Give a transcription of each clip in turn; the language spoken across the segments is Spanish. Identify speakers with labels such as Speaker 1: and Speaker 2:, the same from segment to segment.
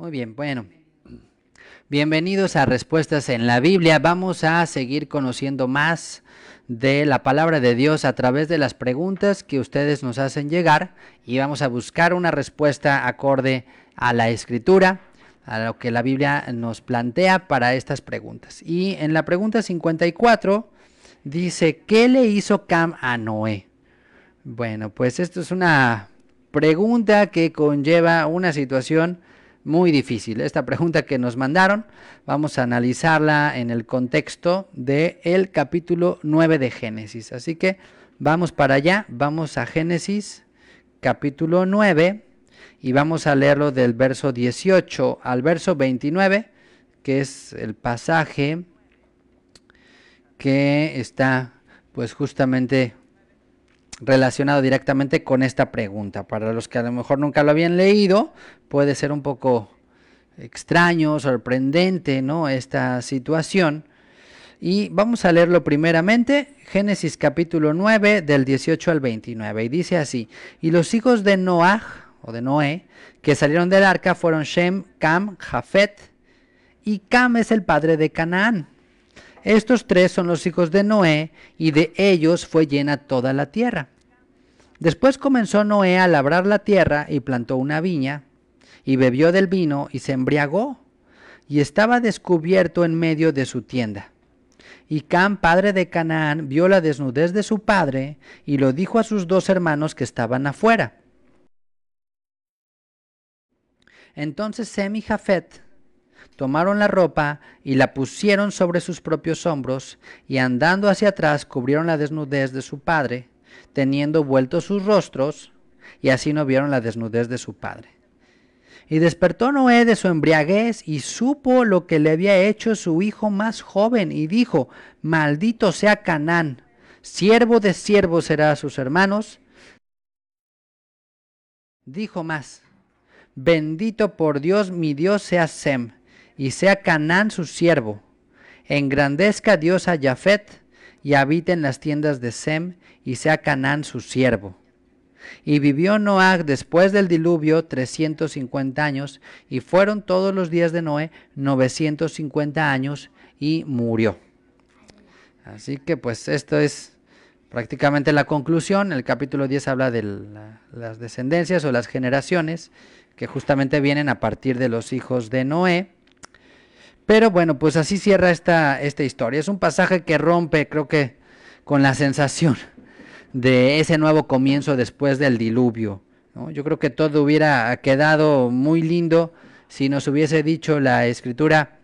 Speaker 1: Muy bien, bueno. Bienvenidos a Respuestas en la Biblia. Vamos a seguir conociendo más de la palabra de Dios a través de las preguntas que ustedes nos hacen llegar y vamos a buscar una respuesta acorde a la escritura, a lo que la Biblia nos plantea para estas preguntas. Y en la pregunta 54 dice, ¿qué le hizo Cam a Noé? Bueno, pues esto es una pregunta que conlleva una situación muy difícil. ¿eh? Esta pregunta que nos mandaron, vamos a analizarla en el contexto del capítulo 9 de Génesis. Así que vamos para allá, vamos a Génesis capítulo 9 y vamos a leerlo del verso 18 al verso 29, que es el pasaje que está pues justamente relacionado directamente con esta pregunta. Para los que a lo mejor nunca lo habían leído, puede ser un poco extraño, sorprendente, ¿no? Esta situación. Y vamos a leerlo primeramente, Génesis capítulo 9 del 18 al 29. Y dice así, y los hijos de Noah, o de Noé, que salieron del arca fueron Shem, Cam, Jafet, y Cam es el padre de Canaán. Estos tres son los hijos de Noé, y de ellos fue llena toda la tierra. Después comenzó Noé a labrar la tierra y plantó una viña, y bebió del vino y se embriagó, y estaba descubierto en medio de su tienda. Y Cam, padre de Canaán, vio la desnudez de su padre, y lo dijo a sus dos hermanos que estaban afuera. Entonces Sem y Jafet tomaron la ropa y la pusieron sobre sus propios hombros, y andando hacia atrás cubrieron la desnudez de su padre, teniendo vueltos sus rostros, y así no vieron la desnudez de su padre. Y despertó Noé de su embriaguez y supo lo que le había hecho su hijo más joven, y dijo, maldito sea Canaán, siervo de siervo será a sus hermanos. Dijo más, bendito por Dios mi Dios sea Sem y sea Canán su siervo. Engrandezca Dios a Jafet y habite en las tiendas de Sem y sea Canán su siervo. Y vivió Noah después del diluvio 350 años, y fueron todos los días de Noé 950 años, y murió. Así que pues esto es prácticamente la conclusión. El capítulo 10 habla de las descendencias o las generaciones que justamente vienen a partir de los hijos de Noé. Pero bueno, pues así cierra esta, esta historia. Es un pasaje que rompe, creo que, con la sensación de ese nuevo comienzo después del diluvio. Yo creo que todo hubiera quedado muy lindo si nos hubiese dicho la escritura,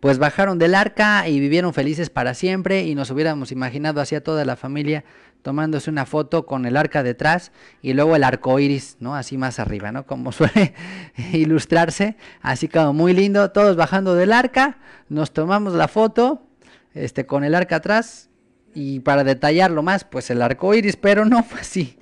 Speaker 1: pues bajaron del arca y vivieron felices para siempre y nos hubiéramos imaginado así a toda la familia tomándose una foto con el arca detrás y luego el arco iris, ¿no? Así más arriba, ¿no? Como suele ilustrarse. Así como muy lindo, todos bajando del arca, nos tomamos la foto este, con el arca atrás y para detallarlo más, pues el arco iris, pero no fue así.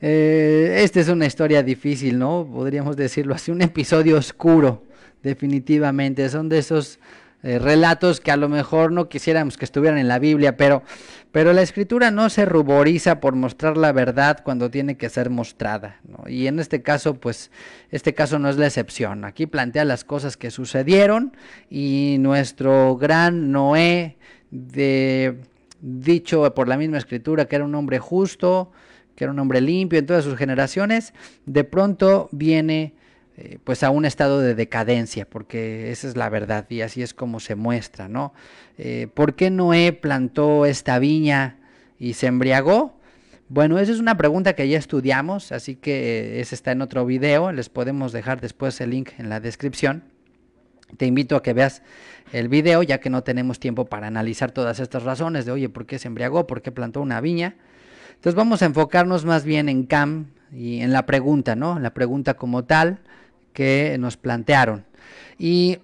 Speaker 1: Eh, esta es una historia difícil, ¿no? Podríamos decirlo así, un episodio oscuro, definitivamente. Son de esos eh, relatos que a lo mejor no quisiéramos que estuvieran en la Biblia, pero, pero la escritura no se ruboriza por mostrar la verdad cuando tiene que ser mostrada. Y en este caso, pues, este caso no es la excepción. Aquí plantea las cosas que sucedieron y nuestro gran Noé, de, dicho por la misma escritura que era un hombre justo, que era un hombre limpio en todas sus generaciones, de pronto viene eh, pues a un estado de decadencia, porque esa es la verdad y así es como se muestra, ¿no? Eh, ¿Por qué Noé plantó esta viña y se embriagó? Bueno, esa es una pregunta que ya estudiamos, así que eh, esa está en otro video, les podemos dejar después el link en la descripción. Te invito a que veas el video, ya que no tenemos tiempo para analizar todas estas razones de, oye, ¿por qué se embriagó? ¿Por qué plantó una viña? Entonces vamos a enfocarnos más bien en CAM y en la pregunta, ¿no? La pregunta como tal que nos plantearon. Y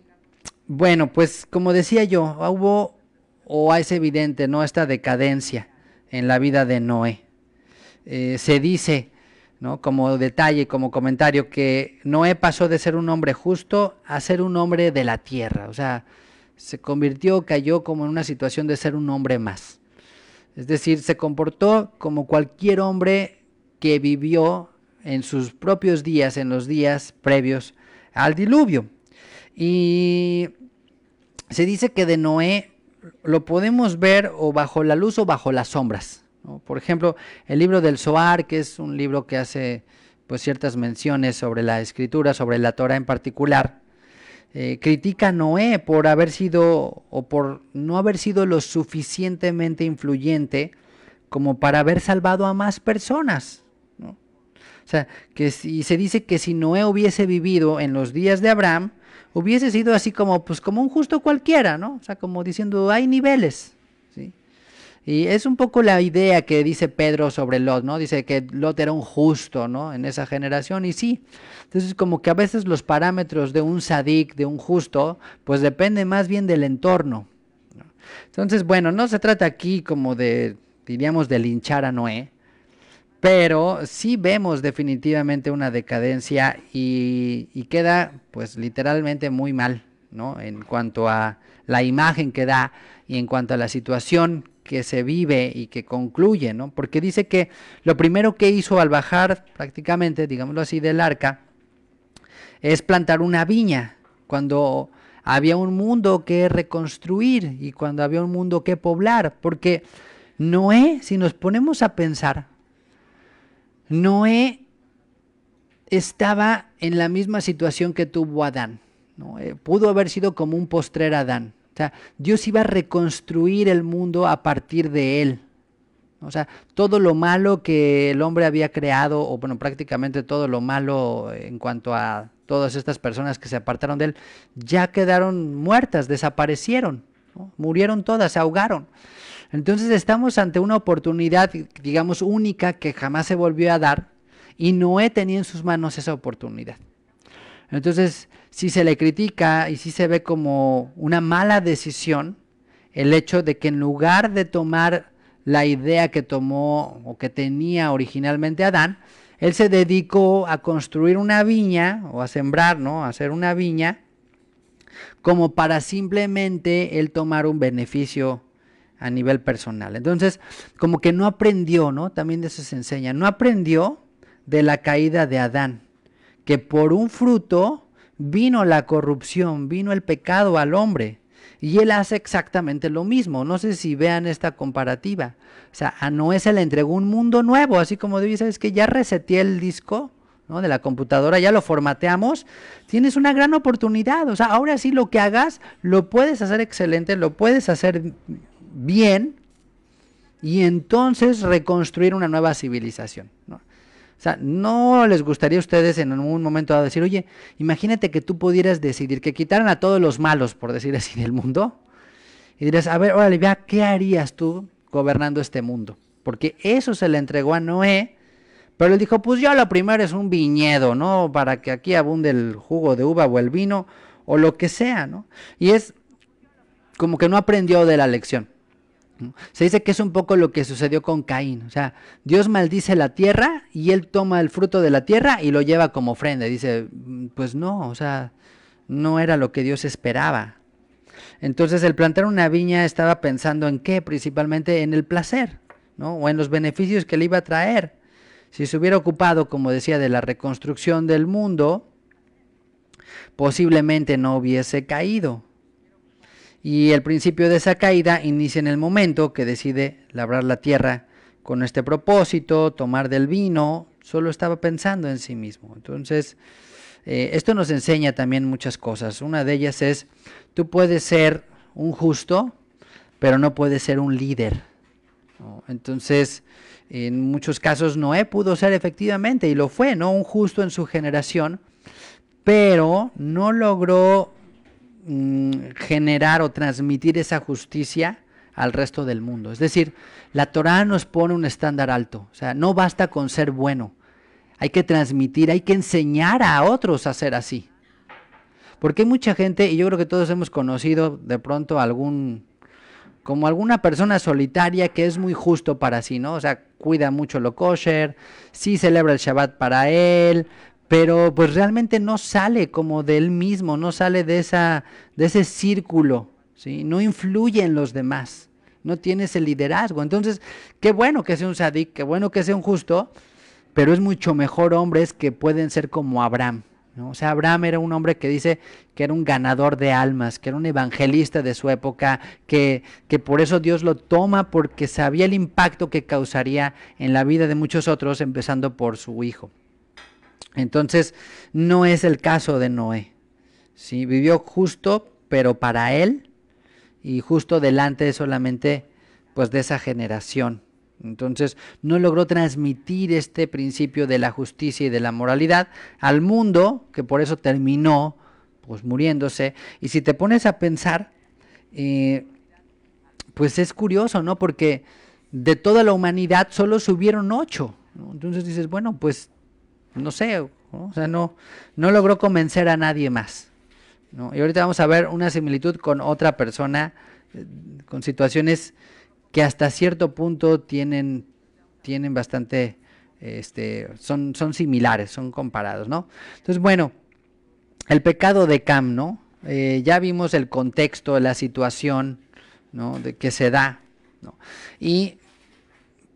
Speaker 1: bueno, pues como decía yo, hubo o es evidente, ¿no? Esta decadencia en la vida de Noé. Eh, se dice, ¿no? Como detalle, como comentario, que Noé pasó de ser un hombre justo a ser un hombre de la tierra. O sea, se convirtió, cayó como en una situación de ser un hombre más. Es decir, se comportó como cualquier hombre que vivió en sus propios días, en los días previos al diluvio. Y se dice que de Noé lo podemos ver o bajo la luz o bajo las sombras. Por ejemplo, el libro del Soar, que es un libro que hace pues ciertas menciones sobre la escritura, sobre la Torah en particular, eh, critica a Noé por haber sido o por no haber sido lo suficientemente influyente como para haber salvado a más personas. ¿no? O sea, que si, se dice que si Noé hubiese vivido en los días de Abraham, hubiese sido así como, pues, como un justo cualquiera, ¿no? O sea, como diciendo, hay niveles. Y es un poco la idea que dice Pedro sobre Lot, ¿no? Dice que Lot era un justo, ¿no? En esa generación, y sí. Entonces, como que a veces los parámetros de un sadic, de un justo, pues depende más bien del entorno. Entonces, bueno, no se trata aquí como de, diríamos, de linchar a Noé, pero sí vemos definitivamente una decadencia y, y queda, pues, literalmente muy mal, ¿no? En cuanto a la imagen que da y en cuanto a la situación que se vive y que concluye, ¿no? Porque dice que lo primero que hizo al bajar, prácticamente, digámoslo así, del arca, es plantar una viña, cuando había un mundo que reconstruir y cuando había un mundo que poblar, porque Noé, si nos ponemos a pensar, Noé estaba en la misma situación que tuvo Adán. ¿no? Eh, pudo haber sido como un postrer Adán sea, Dios iba a reconstruir el mundo a partir de él. O sea, todo lo malo que el hombre había creado, o bueno, prácticamente todo lo malo en cuanto a todas estas personas que se apartaron de él, ya quedaron muertas, desaparecieron, murieron todas, se ahogaron. Entonces estamos ante una oportunidad, digamos, única que jamás se volvió a dar, y Noé tenía en sus manos esa oportunidad. Entonces, si se le critica y si se ve como una mala decisión, el hecho de que en lugar de tomar la idea que tomó o que tenía originalmente Adán, él se dedicó a construir una viña o a sembrar, ¿no? A hacer una viña como para simplemente él tomar un beneficio a nivel personal. Entonces, como que no aprendió, ¿no? También de eso se enseña, no aprendió de la caída de Adán que por un fruto vino la corrupción, vino el pecado al hombre. Y él hace exactamente lo mismo. No sé si vean esta comparativa. O sea, a Noé se le entregó un mundo nuevo, así como dice, es que ya reseteé el disco de la computadora, ya lo formateamos. Tienes una gran oportunidad. O sea, ahora sí lo que hagas lo puedes hacer excelente, lo puedes hacer bien y entonces reconstruir una nueva civilización. ¿no? O sea, ¿no les gustaría a ustedes en algún momento decir, oye, imagínate que tú pudieras decidir que quitaran a todos los malos, por decir así, del mundo? Y dirás, a ver, órale, vea, ¿qué harías tú gobernando este mundo? Porque eso se le entregó a Noé, pero él dijo, pues yo lo primero es un viñedo, ¿no? Para que aquí abunde el jugo de uva o el vino o lo que sea, ¿no? Y es como que no aprendió de la lección. Se dice que es un poco lo que sucedió con Caín. O sea, Dios maldice la tierra y él toma el fruto de la tierra y lo lleva como ofrenda. dice, mm, pues no, o sea, no era lo que Dios esperaba. Entonces, el plantar una viña estaba pensando en qué, principalmente en el placer, ¿no? O en los beneficios que le iba a traer. Si se hubiera ocupado, como decía, de la reconstrucción del mundo, posiblemente no hubiese caído. Y el principio de esa caída inicia en el momento que decide labrar la tierra con este propósito, tomar del vino, solo estaba pensando en sí mismo. Entonces, eh, esto nos enseña también muchas cosas. Una de ellas es, tú puedes ser un justo, pero no puedes ser un líder. Entonces, en muchos casos Noé pudo ser efectivamente, y lo fue, ¿no? Un justo en su generación, pero no logró Mm, generar o transmitir esa justicia al resto del mundo. Es decir, la Torah nos pone un estándar alto. O sea, no basta con ser bueno. Hay que transmitir, hay que enseñar a otros a ser así. Porque hay mucha gente, y yo creo que todos hemos conocido de pronto algún, como alguna persona solitaria que es muy justo para sí, ¿no? O sea, cuida mucho lo kosher, sí celebra el Shabbat para él, pero pues realmente no sale como de él mismo, no sale de, esa, de ese círculo, ¿sí? no influye en los demás, no tiene ese liderazgo. Entonces, qué bueno que sea un sadí, qué bueno que sea un justo, pero es mucho mejor hombres que pueden ser como Abraham. ¿no? O sea, Abraham era un hombre que dice que era un ganador de almas, que era un evangelista de su época, que, que por eso Dios lo toma porque sabía el impacto que causaría en la vida de muchos otros, empezando por su hijo. Entonces, no es el caso de Noé. ¿sí? Vivió justo, pero para él, y justo delante solamente pues, de esa generación. Entonces, no logró transmitir este principio de la justicia y de la moralidad al mundo, que por eso terminó pues, muriéndose. Y si te pones a pensar, eh, pues es curioso, ¿no? Porque de toda la humanidad solo subieron ocho. Entonces dices, bueno, pues no sé, ¿no? o sea, no, no logró convencer a nadie más. Y ahorita vamos a ver una similitud con otra persona, eh, con situaciones que hasta cierto punto tienen, tienen bastante, este, son, son similares, son comparados, ¿no? Entonces, bueno, el pecado de Cam, ¿no? Eh, ya vimos el contexto, la situación, ¿no? De que se da, ¿no? Y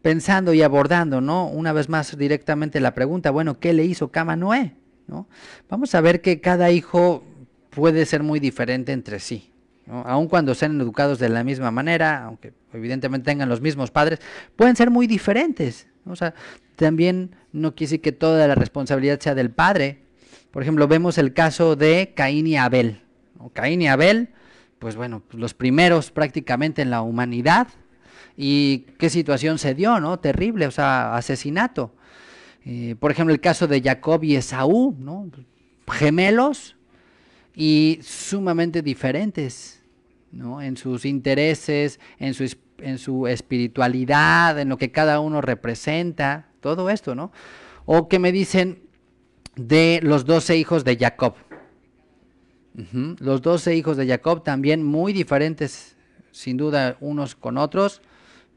Speaker 1: pensando y abordando, ¿no? Una vez más directamente la pregunta, bueno, ¿qué le hizo Cama Noé? ¿No? Vamos a ver que cada hijo puede ser muy diferente entre sí. Aun cuando sean educados de la misma manera, aunque evidentemente tengan los mismos padres, pueden ser muy diferentes. O sea, también no decir que toda la responsabilidad sea del padre. Por ejemplo, vemos el caso de Caín y Abel. Caín y Abel, pues bueno, los primeros prácticamente en la humanidad, y qué situación se dio, ¿no? Terrible, o sea, asesinato. Eh, por ejemplo, el caso de Jacob y Esaú, Gemelos y sumamente diferentes, En sus intereses, en su, espiritualidad, en lo que cada uno representa, todo esto, ¿no? O que me dicen de los doce hijos de Jacob. Los doce hijos de Jacob también muy diferentes, sin duda, unos con otros.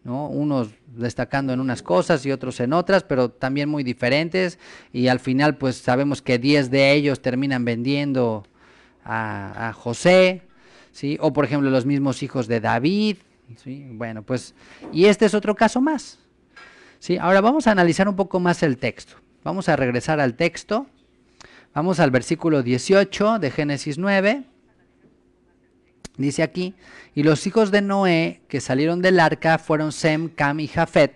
Speaker 1: Unos destacando en unas cosas y otros en otras, pero también muy diferentes. Y al final, pues sabemos que 10 de ellos terminan vendiendo a, José, ¿sí? O por ejemplo, los mismos hijos de David, ¿sí? Bueno, pues, y este es otro caso más. ¿sí? Ahora vamos a analizar un poco más el texto. Vamos a regresar al texto. Vamos al versículo 18 de Génesis 9. Dice aquí, y los hijos de Noé que salieron del arca fueron Sem, Cam y Jafet.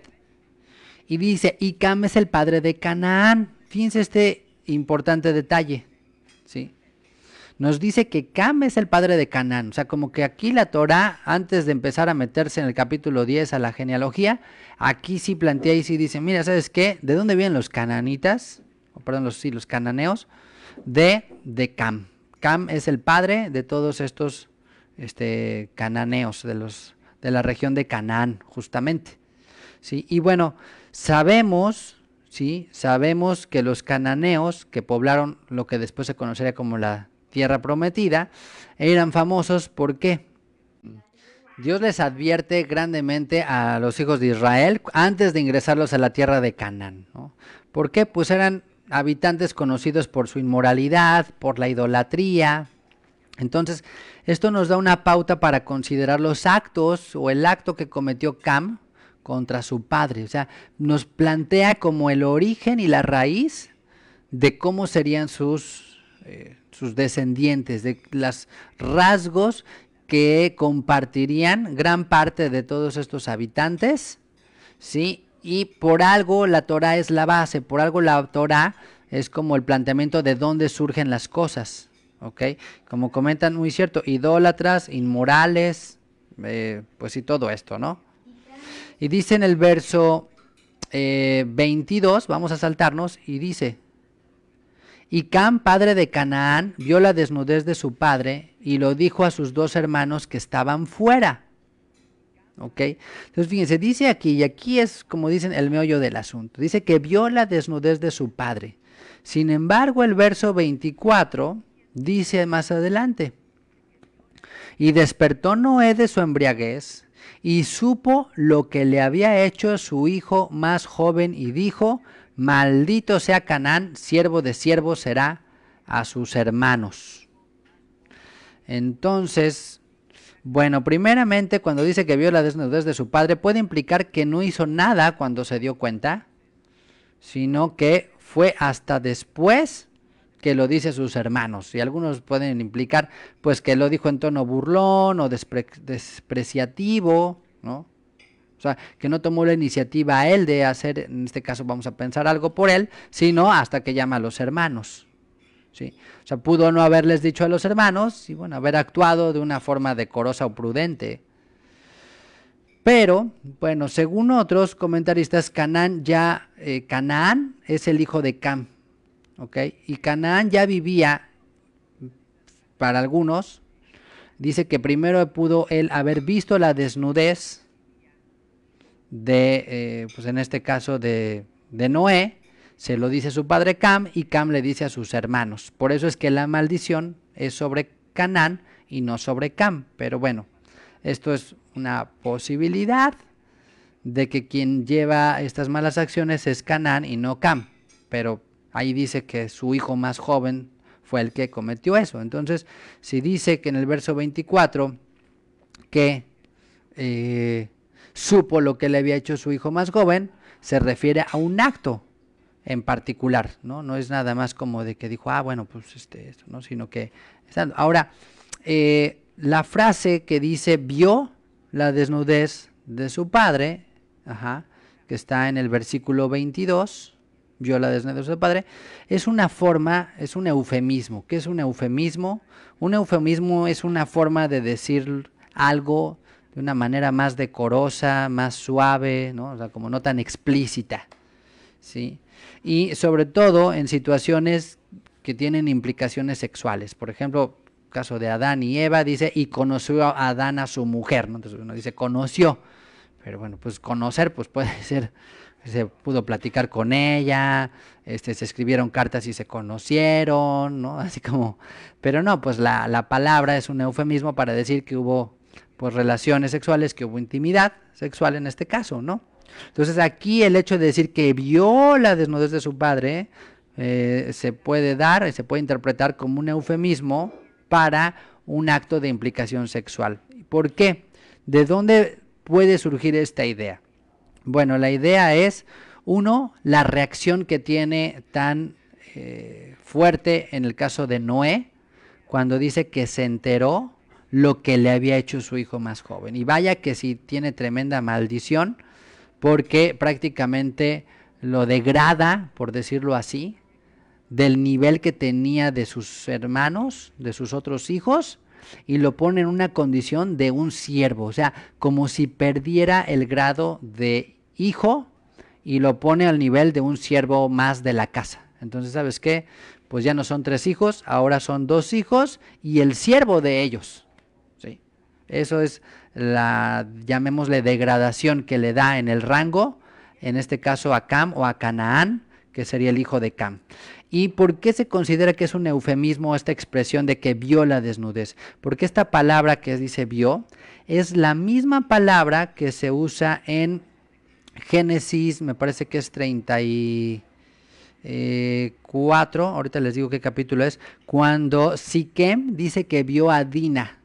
Speaker 1: Y dice, y Cam es el padre de Canaán. Fíjense este importante detalle. ¿sí? Nos dice que Cam es el padre de Canaán. O sea, como que aquí la Torah, antes de empezar a meterse en el capítulo 10 a la genealogía, aquí sí plantea y sí dice, mira, ¿sabes qué? ¿De dónde vienen los cananitas? O perdón, los, sí, los cananeos. De, de Cam. Cam es el padre de todos estos este, cananeos, de, los, de la región de Canaán, justamente. ¿sí? Y bueno, sabemos, ¿sí? sabemos que los cananeos que poblaron lo que después se conocería como la tierra prometida, eran famosos porque Dios les advierte grandemente a los hijos de Israel antes de ingresarlos a la tierra de Canaán. ¿Por qué? Pues eran habitantes conocidos por su inmoralidad, por la idolatría, entonces, esto nos da una pauta para considerar los actos o el acto que cometió Cam contra su padre. O sea, nos plantea como el origen y la raíz de cómo serían sus, eh, sus descendientes, de los rasgos que compartirían gran parte de todos estos habitantes, ¿sí? Y por algo la Torah es la base, por algo la Torah es como el planteamiento de dónde surgen las cosas, ¿ok? Como comentan, muy cierto, idólatras, inmorales, eh, pues y todo esto, ¿no? Y dice en el verso 22, eh, vamos a saltarnos, y dice, y Can, padre de Canaán, vio la desnudez de su padre y lo dijo a sus dos hermanos que estaban fuera. ¿Ok? Entonces, fíjense, dice aquí, y aquí es como dicen el meollo del asunto, dice que vio la desnudez de su padre. Sin embargo, el verso 24 Dice más adelante, y despertó Noé de su embriaguez y supo lo que le había hecho su hijo más joven y dijo, maldito sea Canaán, siervo de siervo será a sus hermanos. Entonces, bueno, primeramente cuando dice que vio la desnudez de su padre puede implicar que no hizo nada cuando se dio cuenta, sino que fue hasta después que lo dice sus hermanos y algunos pueden implicar pues que lo dijo en tono burlón o despreciativo, ¿no? O sea, que no tomó la iniciativa él de hacer, en este caso vamos a pensar algo por él, sino hasta que llama a los hermanos. ¿sí? O sea, pudo no haberles dicho a los hermanos y bueno, haber actuado de una forma decorosa o prudente. Pero, bueno, según otros comentaristas, Canaán ya, eh, Canaán es el hijo de Cam, y Canaán ya vivía, para algunos, dice que primero pudo él haber visto la desnudez de, eh, pues en este caso de, Noé, se lo dice su padre Cam y Cam le dice a sus hermanos. Por eso es que la maldición es sobre Canaán y no sobre Cam. Pero bueno, esto es una posibilidad de que quien lleva estas malas acciones es Canaán y no Cam. Pero Ahí dice que su hijo más joven fue el que cometió eso. Entonces, si dice que en el verso 24 que eh, supo lo que le había hecho su hijo más joven, se refiere a un acto en particular, ¿no? No es nada más como de que dijo, ah, bueno, pues este, esto, ¿no? Sino que... Ahora, eh, la frase que dice vio la desnudez de su padre, que está en el versículo 22, viola desnudo a su padre, es una forma, es un eufemismo. ¿Qué es un eufemismo? Un eufemismo es una forma de decir algo de una manera más decorosa, más suave, ¿no? O sea, como no tan explícita. ¿sí? Y sobre todo en situaciones que tienen implicaciones sexuales. Por ejemplo, caso de Adán y Eva, dice, y conoció a Adán a su mujer. Entonces uno dice, conoció. Pero bueno, pues conocer pues puede ser se pudo platicar con ella, este, se escribieron cartas y se conocieron, ¿no? Así como, pero no, pues la, palabra es un eufemismo para decir que hubo pues, relaciones sexuales, que hubo intimidad sexual en este caso, ¿no? Entonces aquí el hecho de decir que vio la desnudez de su padre eh, se puede dar, se puede interpretar como un eufemismo para un acto de implicación sexual. ¿Por qué? ¿De dónde puede surgir esta idea? Bueno, la idea es, uno, la reacción que tiene tan eh, fuerte en el caso de Noé, cuando dice que se enteró lo que le había hecho su hijo más joven. Y vaya que sí, tiene tremenda maldición, porque prácticamente lo degrada, por decirlo así, del nivel que tenía de sus hermanos, de sus otros hijos, y lo pone en una condición de un siervo, o sea, como si perdiera el grado de hijo y lo pone al nivel de un siervo más de la casa. Entonces, ¿sabes qué? Pues ya no son tres hijos, ahora son dos hijos y el siervo de ellos. ¿sí? Eso es la, llamémosle, degradación que le da en el rango, en este caso a Cam o a Canaán, que sería el hijo de Cam. ¿Y por qué se considera que es un eufemismo esta expresión de que vio la desnudez? Porque esta palabra que dice vio es la misma palabra que se usa en Génesis, me parece que es 34, eh, ahorita les digo qué capítulo es, cuando Siquem dice que vio a Dina.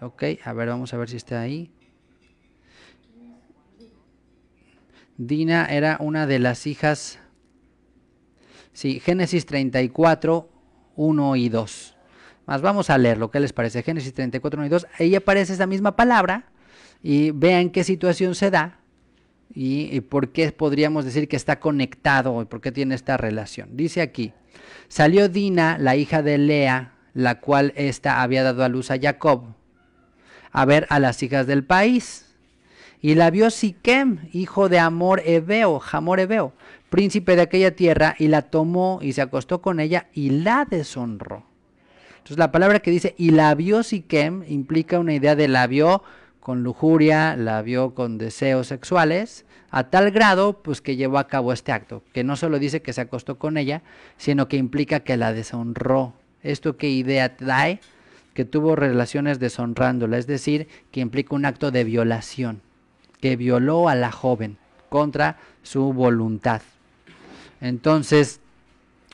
Speaker 1: Ok, a ver, vamos a ver si está ahí. Dina era una de las hijas. Sí, Génesis 34, 1 y 2. Más vamos a leer lo que les parece? Génesis 34, 1 y 2. Ahí aparece esa misma palabra y vean qué situación se da y, por qué podríamos decir que está conectado y por qué tiene esta relación. Dice aquí, salió Dina, la hija de Lea, la cual ésta había dado a luz a Jacob, a ver a las hijas del país. Y la vio Siquem, hijo de Amor Ebeo, Jamor Ebeo, príncipe de aquella tierra, y la tomó y se acostó con ella y la deshonró. Entonces la palabra que dice y la vio Siquem implica una idea de la vio con lujuria, la vio con deseos sexuales, a tal grado pues que llevó a cabo este acto, que no solo dice que se acostó con ella, sino que implica que la deshonró. ¿Esto qué idea te da? Que tuvo relaciones deshonrándola, es decir, que implica un acto de violación, que violó a la joven contra su voluntad. Entonces,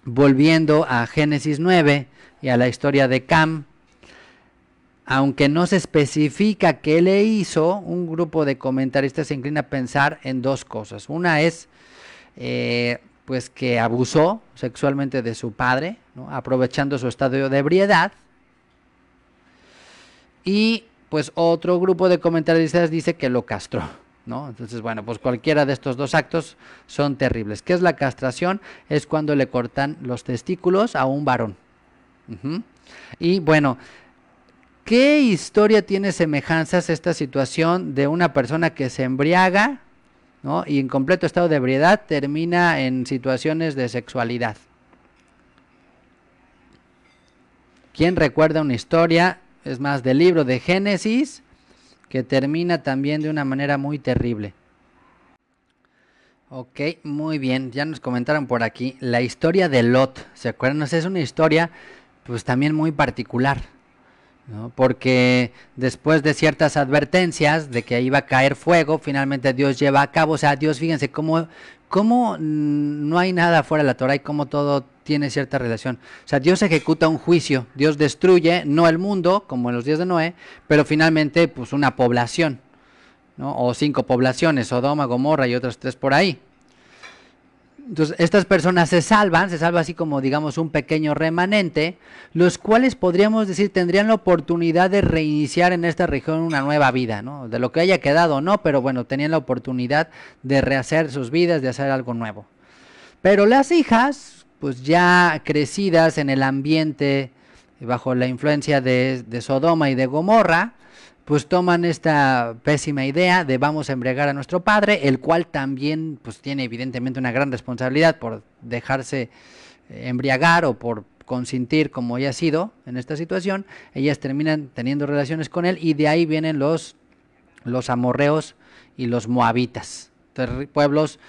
Speaker 1: volviendo a Génesis 9 y a la historia de Cam, aunque no se especifica qué le hizo, un grupo de comentaristas se inclina a pensar en dos cosas. Una es eh, pues que abusó sexualmente de su padre, aprovechando su estado de ebriedad. Y pues otro grupo de comentaristas dice que lo castró. ¿No? Entonces, bueno, pues cualquiera de estos dos actos son terribles. ¿Qué es la castración? Es cuando le cortan los testículos a un varón. Y bueno, ¿Qué historia tiene semejanzas esta situación de una persona que se embriaga y en completo estado de ebriedad termina en situaciones de sexualidad? ¿Quién recuerda una historia, es más, del libro de Génesis, que termina también de una manera muy terrible? Ok, muy bien, ya nos comentaron por aquí la historia de Lot, ¿se acuerdan? Es una historia pues también muy particular, porque después de ciertas advertencias de que iba a caer fuego, finalmente Dios lleva a cabo, o sea, Dios, fíjense cómo, cómo no hay nada fuera de la Torah y cómo todo tiene cierta relación. O sea, Dios ejecuta un juicio, Dios destruye, no el mundo, como en los días de Noé, pero finalmente pues una población, o cinco poblaciones, Sodoma, Gomorra y otras tres por ahí. Entonces, estas personas se salvan, se salva así como, digamos, un pequeño remanente, los cuales podríamos decir tendrían la oportunidad de reiniciar en esta región una nueva vida, ¿no? De lo que haya quedado, no, pero bueno, tenían la oportunidad de rehacer sus vidas, de hacer algo nuevo. Pero las hijas, pues ya crecidas en el ambiente, bajo la influencia de, de Sodoma y de Gomorra, pues toman esta pésima idea de vamos a embriagar a nuestro padre, el cual también pues tiene evidentemente una gran responsabilidad por dejarse eh, embriagar o por consentir como ya ha sido en esta situación, ellas terminan teniendo relaciones con él y de ahí vienen los, los amorreos y los moabitas, pueblos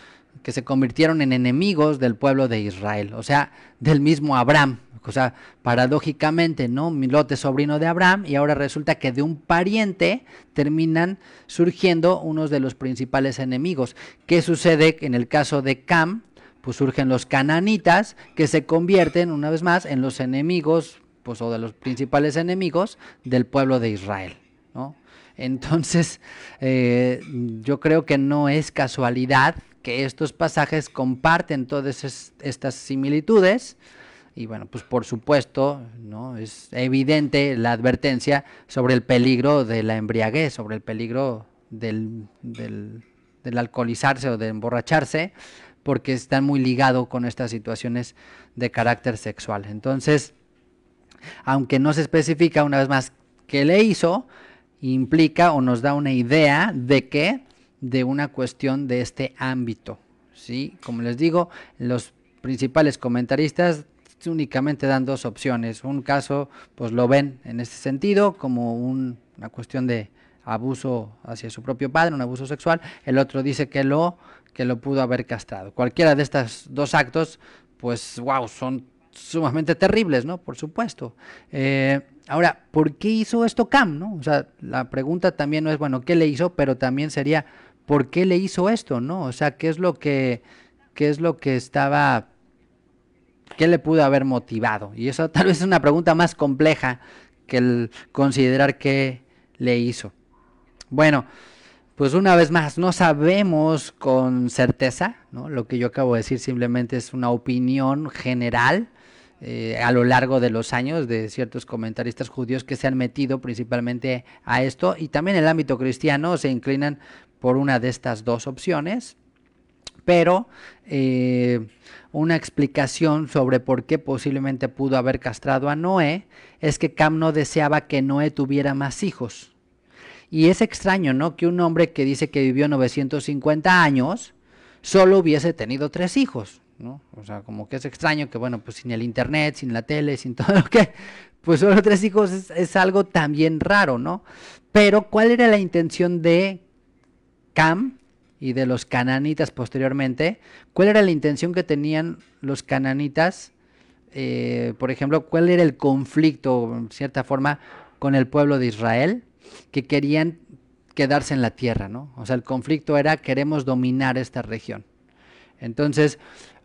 Speaker 1: que se convirtieron en enemigos del pueblo de Israel, o sea, del mismo Abraham, o sea, paradójicamente, ¿no? Lot es sobrino de Abraham y ahora resulta que de un pariente terminan surgiendo unos de los principales enemigos. ¿Qué sucede en el caso de Cam? Pues surgen los cananitas que se convierten, una vez más, en los enemigos, pues o de los principales enemigos del pueblo de Israel, Entonces, eh, yo creo que no es casualidad que estos pasajes comparten todas estas similitudes y bueno, pues por supuesto, ¿no? Es evidente la advertencia sobre el peligro de la embriaguez, sobre el peligro del, alcoholizarse o de emborracharse, porque están muy ligado con estas situaciones de carácter sexual. Entonces, aunque no se especifica una vez más qué le hizo, implica o nos da una idea de qué, de una cuestión de este ámbito. ¿sí? Como les digo, los principales comentaristas únicamente dan dos opciones. Un caso, pues lo ven en este sentido como una cuestión de abuso hacia su propio padre, un abuso sexual. El otro dice que lo que lo pudo haber castrado. Cualquiera de estos dos actos, pues, wow, son sumamente terribles, ¿no? Por supuesto. Eh, ahora, ¿por qué hizo esto Cam, no? O sea, la pregunta también no es, bueno, ¿qué le hizo? Pero también sería, ¿por qué le hizo esto, no? O sea, ¿qué es lo que, qué es lo que estaba ¿Qué le pudo haber motivado? Y eso tal vez es una pregunta más compleja que el considerar qué le hizo. Bueno, pues una vez más, no sabemos con certeza, ¿no? Lo que yo acabo de decir simplemente es una opinión general eh, a lo largo de los años de ciertos comentaristas judíos que se han metido principalmente a esto y también en el ámbito cristiano se inclinan por una de estas dos opciones pero eh, una explicación sobre por qué posiblemente pudo haber castrado a Noé es que Cam no deseaba que Noé tuviera más hijos. Y es extraño, ¿no? Que un hombre que dice que vivió 950 años solo hubiese tenido tres hijos, ¿no? O sea, como que es extraño que, bueno, pues sin el internet, sin la tele, sin todo lo que, pues solo tres hijos es, es algo también raro, ¿no? Pero, ¿cuál era la intención de Cam y de los cananitas posteriormente, ¿cuál era la intención que tenían los cananitas? Eh, por ejemplo, ¿cuál era el conflicto, en cierta forma, con el pueblo de Israel? Que querían quedarse en la tierra, ¿no? O sea, el conflicto era queremos dominar esta región. Entonces,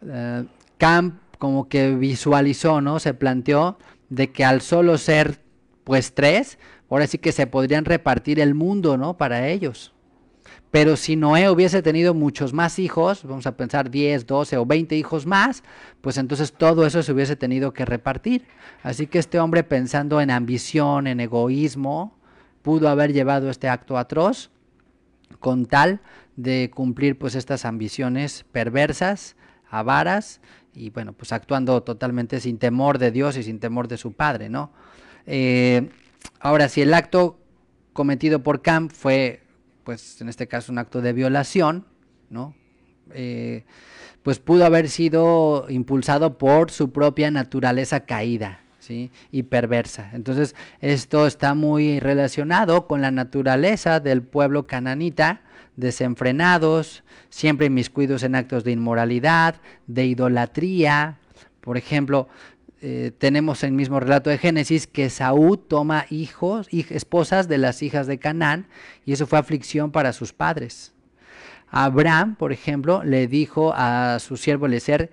Speaker 1: eh, Camp como que visualizó, ¿no? Se planteó de que al solo ser pues tres, ahora sí que se podrían repartir el mundo, ¿no? Para ellos. Pero si Noé hubiese tenido muchos más hijos, vamos a pensar 10, 12 o 20 hijos más, pues entonces todo eso se hubiese tenido que repartir. Así que este hombre pensando en ambición, en egoísmo, pudo haber llevado este acto atroz con tal de cumplir pues estas ambiciones perversas, avaras y bueno, pues actuando totalmente sin temor de Dios y sin temor de su padre, ¿no? Eh, ahora, si el acto cometido por Camp fue pues en este caso un acto de violación, ¿no? Eh, pues pudo haber sido impulsado por su propia naturaleza caída ¿sí? y perversa. Entonces, esto está muy relacionado con la naturaleza del pueblo cananita, desenfrenados, siempre inmiscuidos en actos de inmoralidad, de idolatría. Por ejemplo, eh, tenemos el mismo relato de Génesis que Saúl toma hijos, y esposas de las hijas de Canaán, y eso fue aflicción para sus padres. Abraham, por ejemplo, le dijo a su siervo Lecer,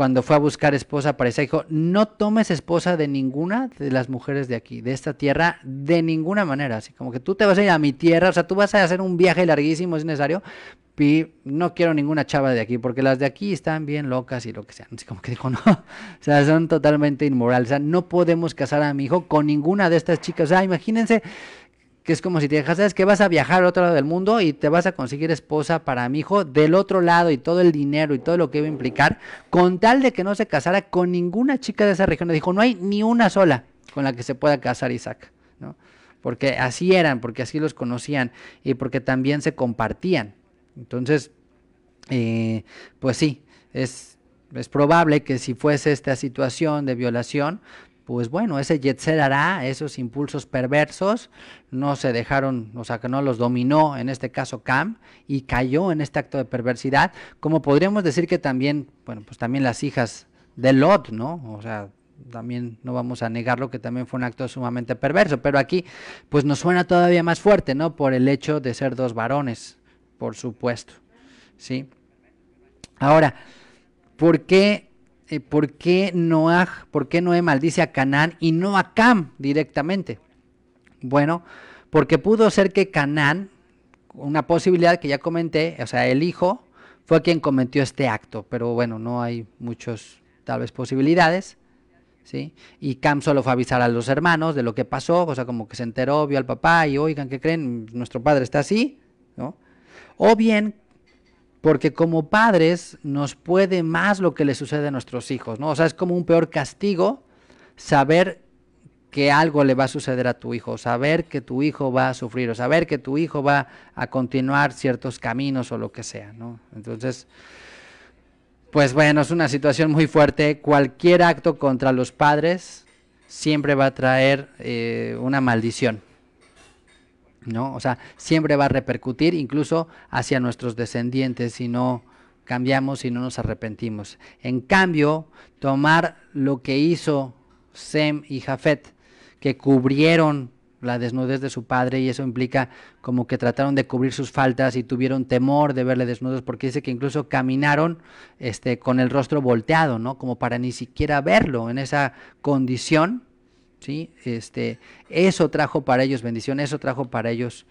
Speaker 1: cuando fue a buscar esposa para ese dijo, no tomes esposa de ninguna de las mujeres de aquí, de esta tierra, de ninguna manera. Así como que tú te vas a ir a mi tierra, o sea, tú vas a hacer un viaje larguísimo, es necesario, y no quiero ninguna chava de aquí, porque las de aquí están bien locas y lo que sea. Así como que dijo, no, o sea, son totalmente inmorales. O sea, no podemos casar a mi hijo con ninguna de estas chicas. O sea, imagínense, que es como si te dijeras, ¿sabes que Vas a viajar al otro lado del mundo y te vas a conseguir esposa para mi hijo del otro lado y todo el dinero y todo lo que iba a implicar, con tal de que no se casara con ninguna chica de esa región. Le dijo, no hay ni una sola con la que se pueda casar Isaac, ¿no? Porque así eran, porque así los conocían y porque también se compartían. Entonces, eh, pues sí, es, es probable que si fuese esta situación de violación, pues bueno, ese Yetzer hará, esos impulsos perversos, no se dejaron, o sea, que no los dominó, en este caso Cam, y cayó en este acto de perversidad, como podríamos decir que también, bueno, pues también las hijas de Lot, ¿no? O sea, también no vamos a negarlo que también fue un acto sumamente perverso, pero aquí pues nos suena todavía más fuerte, ¿no? Por el hecho de ser dos varones, por supuesto. ¿Sí? Ahora, ¿por qué eh, ¿por, qué Noah, ¿por qué Noé maldice a Canaán y no a Cam directamente? Bueno, porque pudo ser que Canaán, una posibilidad que ya comenté, o sea, el hijo fue quien cometió este acto, pero bueno, no hay muchas tal vez posibilidades. ¿Sí? Y Cam solo fue a avisar a los hermanos de lo que pasó, o sea, como que se enteró, vio al papá y oigan, ¿qué creen? Nuestro padre está así, ¿no? O bien porque como padres nos puede más lo que le sucede a nuestros hijos, ¿no? O sea, es como un peor castigo saber que algo le va a suceder a tu hijo, saber que tu hijo va a sufrir, o saber que tu hijo va a continuar ciertos caminos o lo que sea, ¿no? Entonces, pues bueno, es una situación muy fuerte. Cualquier acto contra los padres siempre va a traer eh, una maldición. ¿no? O sea, siempre va a repercutir incluso hacia nuestros descendientes si no cambiamos y no nos arrepentimos. En cambio, tomar lo que hizo Sem y Jafet, que cubrieron la desnudez de su padre y eso implica como que trataron de cubrir sus faltas y tuvieron temor de verle desnudos porque dice que incluso caminaron este con el rostro volteado, ¿no? Como para ni siquiera verlo en esa condición ¿sí? Este, eso trajo para ellos bendición, eso trajo para ellos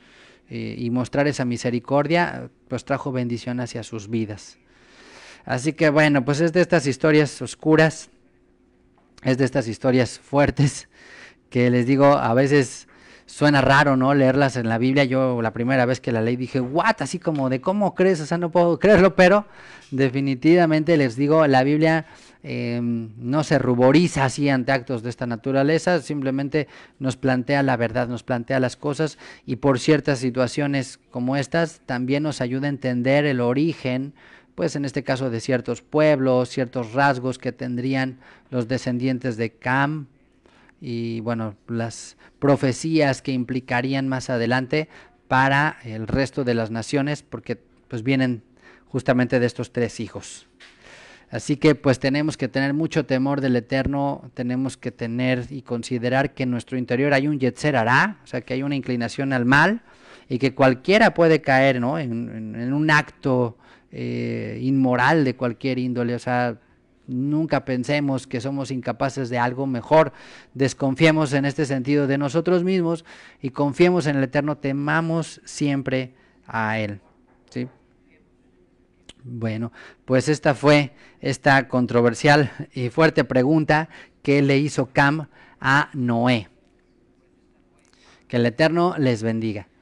Speaker 1: eh, y mostrar esa misericordia, pues trajo bendición hacia sus vidas. Así que bueno, pues es de estas historias oscuras, es de estas historias fuertes que les digo, a veces suena raro, ¿no? Leerlas en la Biblia. Yo la primera vez que la leí dije, ¿what? Así como de cómo crees, o sea, no puedo creerlo, pero definitivamente les digo, la Biblia em, no se ruboriza así ante actos de esta naturaleza, simplemente nos plantea la verdad, nos plantea las cosas y por ciertas situaciones como estas también nos ayuda a entender el origen pues en este caso de ciertos pueblos, ciertos rasgos que tendrían los descendientes de Cam, y bueno, las profecías que implicarían más adelante para el resto de las naciones, porque pues vienen justamente de estos tres hijos. Así que pues tenemos que tener mucho temor del Eterno, tenemos que tener y considerar que en nuestro interior hay un yetzer hará, o sea que hay una inclinación al mal y que cualquiera puede caer ¿no? en, un acto eh, inmoral de cualquier índole, o sea, nunca pensemos que somos incapaces de algo mejor, desconfiemos en este sentido de nosotros mismos y confiemos en el Eterno, temamos siempre a Él. Bueno, pues esta fue esta controversial y fuerte pregunta que le hizo Cam a Noé. Que el Eterno les bendiga.